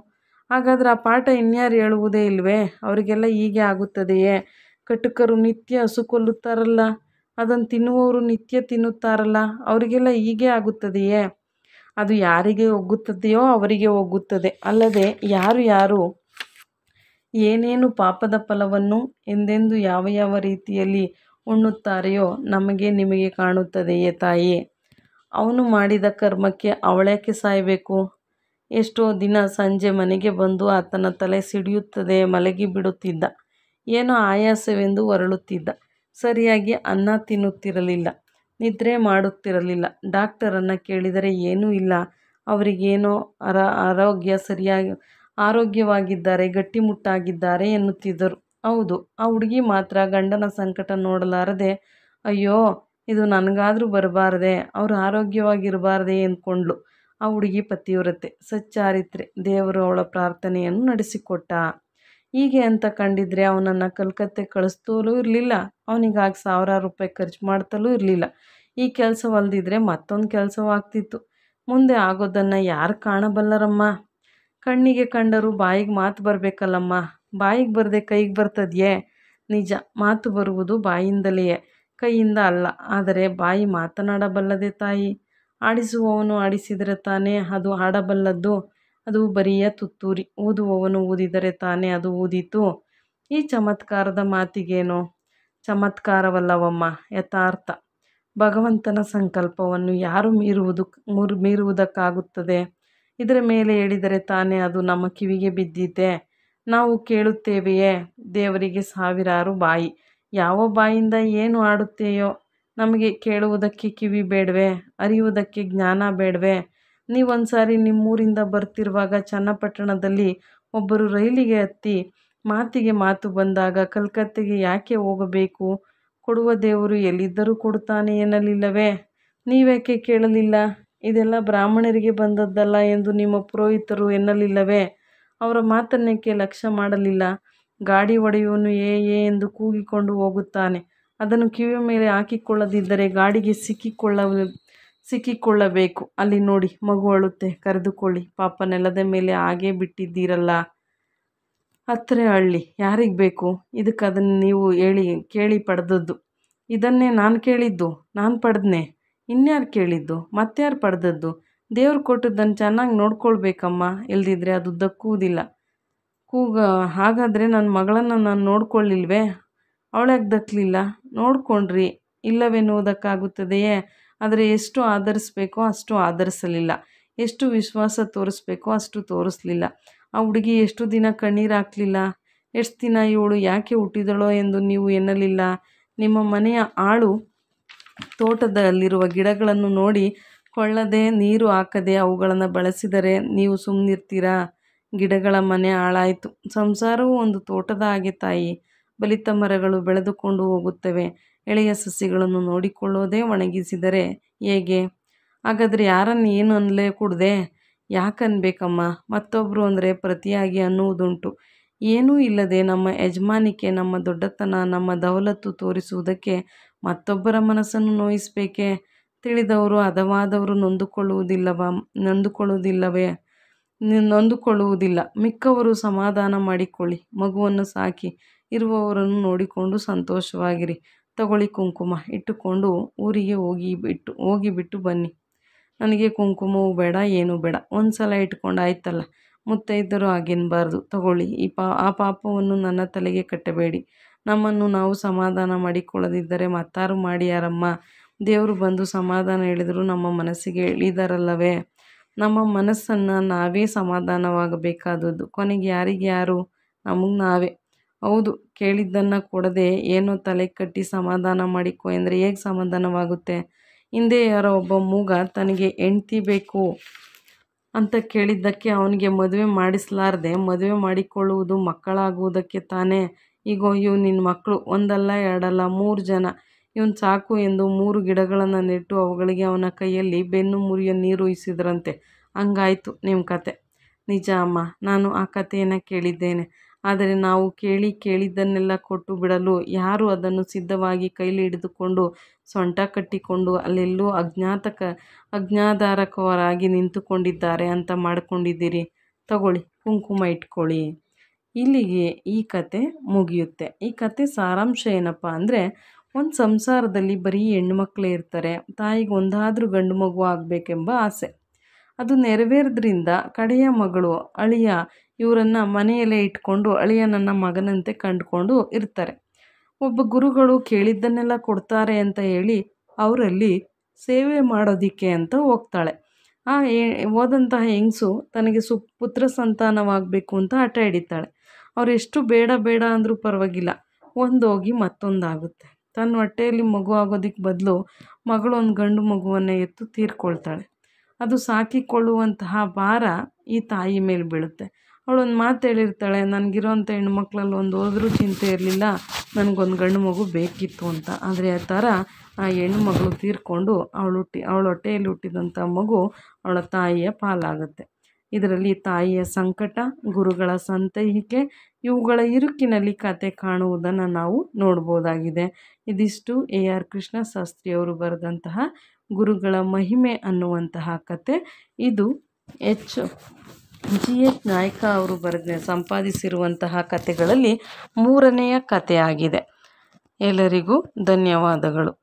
ಹಾಗಾದರೆ ಆ ಪಾಠ ಇನ್ಯಾರು ಹೇಳುವುದೇ ಇಲ್ವೇ ಅವರಿಗೆಲ್ಲ ಹೀಗೆ ಆಗುತ್ತದೆಯೇ ಕಟುಕರು ನಿತ್ಯ ಹಸು ಕೊಲ್ಲುತ್ತಾರಲ್ಲ ಅದನ್ನು ತಿನ್ನುವವರು ನಿತ್ಯ ತಿನ್ನುತ್ತಾರಲ್ಲ ಅವರಿಗೆಲ್ಲ ಹೀಗೆ ಆಗುತ್ತದೆಯೇ ಅದು ಯಾರಿಗೆ ಒಗ್ಗುತ್ತದೆಯೋ ಅವರಿಗೆ ಒಗ್ಗುತ್ತದೆ ಅಲ್ಲದೆ ಯಾರು ಯಾರು ಏನೇನು ಪಾಪದ ಫಲವನ್ನು ಎಂದೆಂದು ಯಾವ ಯಾವ ರೀತಿಯಲ್ಲಿ ಉಣ್ಣುತ್ತಾರೆಯೋ ನಮಗೆ ನಿಮಗೆ ಕಾಣುತ್ತದೆಯೇ ತಾಯಿ ಅವನು ಮಾಡಿದ ಕರ್ಮಕ್ಕೆ ಅವಳಕ್ಕೆ ಸಾಯಬೇಕು ಎಷ್ಟೋ ದಿನ ಸಂಜೆ ಮನೆಗೆ ಬಂದು ಆತನ ತಲೆ ಸಿಡಿಯುತ್ತದೆ ಮಲಗಿ ಬಿಡುತ್ತಿದ್ದ ಏನೋ ಆಯಾಸವೆಂದು ಹೊರಳುತ್ತಿದ್ದ ಸರಿಯಾಗಿ ಅನ್ನ ತಿನ್ನುತ್ತಿರಲಿಲ್ಲ ನಿದ್ರೆ ಮಾಡುತ್ತಿರಲಿಲ್ಲ ಡಾಕ್ಟರನ್ನು ಕೇಳಿದರೆ ಏನೂ ಇಲ್ಲ ಅವರಿಗೇನೋ ಅರ ಆರೋಗ್ಯ ಸರಿಯಾಗಿ ಆರೋಗ್ಯವಾಗಿದ್ದಾರೆ ಗಟ್ಟಿಮುಟ್ಟಾಗಿದ್ದಾರೆ ಎನ್ನುತ್ತಿದ್ದರು ಹೌದು ಆ ಹುಡುಗಿ ಮಾತ್ರ ಗಂಡನ ಸಂಕಟ ನೋಡಲಾರದೆ ಅಯ್ಯೋ ಇದು ನನಗಾದರೂ ಬರಬಾರದೆ ಅವರು ಆರೋಗ್ಯವಾಗಿರಬಾರ್ದೆ ಎಂದ್ಕೊಂಡ್ಲು ಆ ಹುಡುಗಿ ಪತಿಯವ್ರತೆ ಸಚ್ಚಾರಿತ್ರೆ ದೇವರು ಅವಳ ಪ್ರಾರ್ಥನೆಯನ್ನು ನಡೆಸಿಕೊಟ್ಟ ಹೀಗೆ ಅಂತ ಕಂಡಿದ್ರೆ ಅವನನ್ನು ಕಲ್ಕತ್ತೆ ಕಳಿಸ್ತಲೂ ಇರಲಿಲ್ಲ ಅವನಿಗಾಗಿ ಸಾವಿರಾರು ರೂಪಾಯಿ ಖರ್ಚು ಮಾಡ್ತಲೂ ಇರಲಿಲ್ಲ ಈ ಕೆಲಸ ಮತ್ತೊಂದು ಕೆಲಸವಾಗ್ತಿತ್ತು ಮುಂದೆ ಆಗೋದನ್ನು ಯಾರು ಕಾಣಬಲ್ಲರಮ್ಮ ಕಣ್ಣಿಗೆ ಕಂಡರೂ ಬಾಯಿಗೆ ಮಾತು ಬರಬೇಕಲ್ಲಮ್ಮ ಬಾಯಿಗೆ ಬರದೆ ಕೈಗೆ ಬರ್ತದೆಯೇ ನಿಜ ಮಾತು ಬರುವುದು ಬಾಯಿಂದಲೆಯೇ ಕೈಯಿಂದ ಅಲ್ಲ ಆದರೆ ಬಾಯಿ ಮಾತನಾಡಬಲ್ಲದೆ ತಾಯಿ ಆಡಿಸುವವನು ಆಡಿಸಿದರೆ ತಾನೇ ಅದು ಆಡಬಲ್ಲದ್ದು ಅದು ಬರಿಯ ತುತ್ತೂರಿ ಊದುವವನು ಊದಿದರೆ ತಾನೇ ಅದು ಊದಿತು ಈ ಚಮತ್ಕಾರದ ಮಾತಿಗೇನು ಚಮತ್ಕಾರವಲ್ಲವಮ್ಮ ಯಥಾರ್ಥ ಭಗವಂತನ ಸಂಕಲ್ಪವನ್ನು ಯಾರು ಮೀರುವುದು ಮೀರುವುದಕ್ಕಾಗುತ್ತದೆ ಇದರ ಮೇಲೆ ಹೇಳಿದರೆ ತಾನೇ ಅದು ನಮ್ಮ ಕಿವಿಗೆ ಬಿದ್ದಿದ್ದೆ ನಾವು ಕೇಳುತ್ತೇವೆಯೇ ದೇವರಿಗೆ ಸಾವಿರಾರು ಬಾಯಿ ಯಾವ ಬಾಯಿಂದ ಏನು ಆಡುತ್ತೆಯೋ ನಮಗೆ ಕೇಳುವುದಕ್ಕೆ ಕಿವಿ ಬೇಡವೆ ಅರಿಯುವುದಕ್ಕೆ ಜ್ಞಾನ ಬೇಡವೆ ನೀವೊಂದು ಸಾರಿ ನಿಮ್ಮೂರಿಂದ ಬರ್ತಿರುವಾಗ ಚನ್ನಪಟ್ಟಣದಲ್ಲಿ ಒಬ್ಬರು ರೈಲಿಗೆ ಹತ್ತಿ ಮಾತಿಗೆ ಮಾತು ಬಂದಾಗ ಕಲ್ಕತ್ತೆಗೆ ಯಾಕೆ ಹೋಗಬೇಕು ಕೊಡುವ ದೇವರು ಎಲ್ಲಿದ್ದರೂ ಕೊಡುತ್ತಾನೆ ಎನ್ನಲಿಲ್ಲವೇ ನೀವ್ಯಾಕೆ ಕೇಳಲಿಲ್ಲ ಇದೆಲ್ಲ ಬ್ರಾಹ್ಮಣರಿಗೆ ಬಂದದ್ದಲ್ಲ ಎಂದು ನಿಮ್ಮ ಪುರೋಹಿತರು ಎನ್ನಲಿಲ್ಲವೇ ಅವರ ಮಾತನ್ನಕ್ಕೆ ಲಕ್ಷ್ಯ ಮಾಡಲಿಲ್ಲ ಗಾಡಿ ಒಡೆಯುವನು ಏ ಏ ಎಂದು ಕೂಗಿಕೊಂಡು ಹೋಗುತ್ತಾನೆ ಅದನ್ನು ಕಿವಿಯ ಮೇಲೆ ಹಾಕಿಕೊಳ್ಳದಿದ್ದರೆ ಗಾಡಿಗೆ ಸಿಕ್ಕಿಕೊಳ್ಳ ಸಿಕ್ಕಿಕೊಳ್ಳಬೇಕು ಅಲ್ಲಿ ನೋಡಿ ಮಗು ಅಳುತ್ತೆ ಕರೆದುಕೊಳ್ಳಿ ಪಾಪ ನೆಲದ ಮೇಲೆ ಹಾಗೇ ಬಿಟ್ಟಿದ್ದೀರಲ್ಲ ಹತ್ತಿರ ಹಳ್ಳಿ ಯಾರಿಗೆ ಬೇಕು ಇದಕ್ಕೆ ಅದನ್ನು ನೀವು ಹೇಳಿ ಕೇಳಿ ಪಡೆದದ್ದು ಇದನ್ನೇ ನಾನು ಕೇಳಿದ್ದು ನಾನು ಪಡೆದ್ನೆ ಇನ್ಯಾರು ಕೇಳಿದ್ದು ಯಾರು ಪಡೆದದ್ದು ದೇವ್ರು ಕೊಟ್ಟದ್ದನ್ನು ಚೆನ್ನಾಗಿ ನೋಡ್ಕೊಳ್ಬೇಕಮ್ಮ ಇಲ್ಲದಿದ್ರೆ ಅದು ದಕ್ಕುವುದಿಲ್ಲ ಕೂಗ ಹಾಗಾದರೆ ನನ್ನ ಮಗಳನ್ನು ನಾನು ನೋಡ್ಕೊಳ್ಳಿಲ್ವೇ ಅವಳ್ಯಾಕೆ ದಕ್ಕಲಿಲ್ಲ ನೋಡ್ಕೊಂಡ್ರಿ ಇಲ್ಲವೆನ್ನುವುದಕ್ಕಾಗುತ್ತದೆಯೇ ಆದರೆ ಎಷ್ಟು ಆಧರಿಸ್ಬೇಕೋ ಅಷ್ಟು ಆಧರಿಸಲಿಲ್ಲ ಎಷ್ಟು ವಿಶ್ವಾಸ ತೋರಿಸ್ಬೇಕೋ ಅಷ್ಟು ತೋರಿಸಲಿಲ್ಲ ಆ ಹುಡುಗಿ ಎಷ್ಟು ದಿನ ಕಣ್ಣೀರು ಹಾಕ್ಲಿಲ್ಲ ಎಷ್ಟು ದಿನ ಇವಳು ಯಾಕೆ ಹುಟ್ಟಿದಳೋ ಎಂದು ನೀವು ಎನ್ನಲಿಲ್ಲ ನಿಮ್ಮ ಮನೆಯ ಆಳು ತೋಟದಲ್ಲಿರುವ ಗಿಡಗಳನ್ನು ನೋಡಿ ಕೊಳ್ಳದೆ ನೀರು ಹಾಕದೆ ಅವುಗಳನ್ನು ಬಳಸಿದರೆ ನೀವು ಸುಮ್ಮನಿರ್ತೀರಾ ಗಿಡಗಳ ಮನೆ ಹಾಳಾಯಿತು ಸಂಸಾರವು ಒಂದು ತೋಟದ ಹಾಗೆ ತಾಯಿ ಬಲಿತ ಮರಗಳು ಬೆಳೆದುಕೊಂಡು ಹೋಗುತ್ತವೆ ಎಳೆಯ ಸಸಿಗಳನ್ನು ನೋಡಿಕೊಳ್ಳೋದೇ ಒಣಗಿಸಿದರೆ ಹೇಗೆ ಹಾಗಾದರೆ ಯಾರನ್ನು ಏನು ಅನ್ನಲೇ ಕೂಡದೆ ಯಾಕನ್ಬೇಕಮ್ಮ ಮತ್ತೊಬ್ಬರು ಅಂದರೆ ಪ್ರತಿಯಾಗಿ ಅನ್ನುವುದುಂಟು ಏನೂ ಇಲ್ಲದೆ ನಮ್ಮ ಯಜಮಾನಿಕೆ ನಮ್ಮ ದೊಡ್ಡತನ ನಮ್ಮ ದೌಲತ್ತು ತೋರಿಸುವುದಕ್ಕೆ ಮತ್ತೊಬ್ಬರ ಮನಸ್ಸನ್ನು ನೋಯಿಸಬೇಕೆ ತಿಳಿದವರು ಅದವಾದವರು ನೊಂದುಕೊಳ್ಳುವುದಿಲ್ಲವ ನೊಂದುಕೊಳ್ಳುವುದಿಲ್ಲವೇ ನೊಂದುಕೊಳ್ಳುವುದಿಲ್ಲ ಮಿಕ್ಕವರು ಸಮಾಧಾನ ಮಾಡಿಕೊಳ್ಳಿ ಮಗುವನ್ನು ಸಾಕಿ ಇರುವವರನ್ನು ನೋಡಿಕೊಂಡು ಸಂತೋಷವಾಗಿರಿ ತಗೊಳ್ಳಿ ಕುಂಕುಮ ಇಟ್ಟುಕೊಂಡು ಊರಿಗೆ ಹೋಗಿ ಬಿಟ್ಟು ಹೋಗಿಬಿಟ್ಟು ಬನ್ನಿ ನನಗೆ ಕುಂಕುಮವೂ ಬೇಡ ಏನೂ ಬೇಡ ಒಂದು ಸಲ ಇಟ್ಕೊಂಡು ಆಯ್ತಲ್ಲ ಮುತ್ತೈದರು ಹಾಗೆನ್ನಬಾರ್ದು ತಗೊಳ್ಳಿ ಈ ಪಾ ಆ ಪಾಪವನ್ನು ನನ್ನ ತಲೆಗೆ ಕಟ್ಟಬೇಡಿ ನಮ್ಮನ್ನು ನಾವು ಸಮಾಧಾನ ಮಾಡಿಕೊಳ್ಳದಿದ್ದರೆ ಮತ್ತಾರು ಯಾರಮ್ಮ ದೇವರು ಬಂದು ಸಮಾಧಾನ ಹೇಳಿದರು ನಮ್ಮ ಮನಸ್ಸಿಗೆ ಇಳಿದಾರಲ್ಲವೇ ನಮ್ಮ ಮನಸ್ಸನ್ನು ನಾವೇ ಸಮಾಧಾನವಾಗಬೇಕಾದದ್ದು ಕೊನೆಗೆ ಯಾರಿಗೆ ಯಾರು ನಮಗೆ ನಾವೇ ಹೌದು ಕೇಳಿದ್ದನ್ನು ಕೊಡದೆ ಏನೋ ತಲೆ ಕಟ್ಟಿ ಸಮಾಧಾನ ಮಾಡಿಕೊ ಅಂದರೆ ಹೇಗೆ ಸಮಾಧಾನವಾಗುತ್ತೆ ಹಿಂದೆ ಯಾರೋ ಒಬ್ಬ ಮೂಗ ತನಗೆ ಹೆಂಡ್ತಿ ಬೇಕು ಅಂತ ಕೇಳಿದ್ದಕ್ಕೆ ಅವನಿಗೆ ಮದುವೆ ಮಾಡಿಸಲಾರದೆ ಮದುವೆ ಮಾಡಿಕೊಳ್ಳುವುದು ಮಕ್ಕಳಾಗುವುದಕ್ಕೆ ತಾನೇ ಇಗೋ ಇವು ನಿನ್ನ ಮಕ್ಕಳು ಒಂದಲ್ಲ ಎರಡಲ್ಲ ಮೂರು ಜನ ಇವನು ಸಾಕು ಎಂದು ಮೂರು ಗಿಡಗಳನ್ನು ನೆಟ್ಟು ಅವುಗಳಿಗೆ ಅವನ ಕೈಯಲ್ಲಿ ಬೆನ್ನು ಮುರಿಯ ನೀರು ಇಸಿದ್ರಂತೆ ಹಂಗಾಯಿತು ನಿಮ್ಮ ಕತೆ ನಿಜ ಅಮ್ಮ ನಾನು ಆ ಕಥೆಯನ್ನು ಕೇಳಿದ್ದೇನೆ ಆದರೆ ನಾವು ಕೇಳಿ ಕೇಳಿದ್ದನ್ನೆಲ್ಲ ಕೊಟ್ಟು ಬಿಡಲು ಯಾರು ಅದನ್ನು ಸಿದ್ಧವಾಗಿ ಕೈಲಿ ಹಿಡಿದುಕೊಂಡು ಸೊಂಟ ಕಟ್ಟಿಕೊಂಡು ಅಲ್ಲೆಲ್ಲೋ ಅಜ್ಞಾತಕ ಅಜ್ಞಾಧಾರಕವರಾಗಿ ನಿಂತುಕೊಂಡಿದ್ದಾರೆ ಅಂತ ಮಾಡಿಕೊಂಡಿದ್ದೀರಿ ತಗೊಳ್ಳಿ ಕುಂಕುಮ ಇಟ್ಕೊಳ್ಳಿ ಇಲ್ಲಿಗೆ ಈ ಕತೆ ಮುಗಿಯುತ್ತೆ ಈ ಕತೆ ಸಾರಾಂಶ ಏನಪ್ಪ ಅಂದರೆ ಒಂದು ಸಂಸಾರದಲ್ಲಿ ಬರೀ ಹೆಣ್ಮಕ್ಳೇ ಇರ್ತಾರೆ ತಾಯಿಗೆ ಒಂದಾದರೂ ಗಂಡು ಮಗು ಆಗಬೇಕೆಂಬ ಆಸೆ ಅದು ನೆರವೇರೋದ್ರಿಂದ ಕಡೆಯ ಮಗಳು ಅಳಿಯ ಇವರನ್ನು ಮನೆಯಲ್ಲೇ ಇಟ್ಕೊಂಡು ಅಳಿಯ ನನ್ನ ಮಗನಂತೆ ಕಂಡುಕೊಂಡು ಇರ್ತಾರೆ ಒಬ್ಬ ಗುರುಗಳು ಕೇಳಿದ್ದನ್ನೆಲ್ಲ ಕೊಡ್ತಾರೆ ಅಂತ ಹೇಳಿ ಅವರಲ್ಲಿ ಸೇವೆ ಮಾಡೋದಿಕ್ಕೆ ಅಂತ ಹೋಗ್ತಾಳೆ ಆ ಹೋದಂತಹ ಹೆಂಗಸು ತನಗೆ ಸು ಪುತ್ರ ಸಂತಾನವಾಗಬೇಕು ಅಂತ ಹಠ ಹಿಡಿತಾಳೆ ಅವ್ರು ಎಷ್ಟು ಬೇಡ ಬೇಡ ಅಂದರೂ ಪರವಾಗಿಲ್ಲ ಒಂದು ಹೋಗಿ ಮತ್ತೊಂದಾಗುತ್ತೆ ತನ್ನ ಹೊಟ್ಟೆಯಲ್ಲಿ ಮಗು ಆಗೋದಕ್ಕೆ ಬದಲು ಮಗಳು ಒಂದು ಗಂಡು ಮಗುವನ್ನು ಎತ್ತು ತೀರ್ಕೊಳ್ತಾಳೆ ಅದು ಸಾಕಿಕೊಳ್ಳುವಂತಹ ಭಾರ ಈ ತಾಯಿ ಮೇಲೆ ಬೀಳುತ್ತೆ ಅವಳೊಂದು ಮಾತು ಹೇಳಿರ್ತಾಳೆ ನನಗಿರೋಂಥ ಮಕ್ಕಳಲ್ಲಿ ಒಂದು ಹೋದರೂ ಚಿಂತೆ ಇರಲಿಲ್ಲ ನನಗೊಂದು ಗಂಡು ಮಗು ಬೇಕಿತ್ತು ಅಂತ ಆದರೆ ಆ ಥರ ಆ ಹೆಣ್ಣು ಮಗಳು ತೀರಿಕೊಂಡು ಅವಳು ಹುಟ್ಟಿ ಅವಳ ಹೊಟ್ಟೆಯಲ್ಲಿ ಹುಟ್ಟಿದಂಥ ಮಗು ಅವಳ ತಾಯಿಯ ಪಾಲಾಗುತ್ತೆ ಇದರಲ್ಲಿ ತಾಯಿಯ ಸಂಕಟ ಗುರುಗಳ ಸಂತೈಕೆ ಇವುಗಳ ಇರುಕಿನಲ್ಲಿ ಕತೆ ಕಾಣುವುದನ್ನು ನಾವು ನೋಡ್ಬೋದಾಗಿದೆ ಇದಿಷ್ಟು ಎ ಆರ್ ಕೃಷ್ಣ ಶಾಸ್ತ್ರಿಯವರು ಬರೆದಂತಹ ಗುರುಗಳ ಮಹಿಮೆ ಅನ್ನುವಂತಹ ಕತೆ ಇದು ಹೆಚ್ಚು ಜಿ ಎಸ್ ನಾಯ್ಕ ಅವರು ಬರೆದ ಸಂಪಾದಿಸಿರುವಂತಹ ಕತೆಗಳಲ್ಲಿ ಮೂರನೆಯ ಕತೆಯಾಗಿದೆ. ಎಲ್ಲರಿಗೂ ಧನ್ಯವಾದಗಳು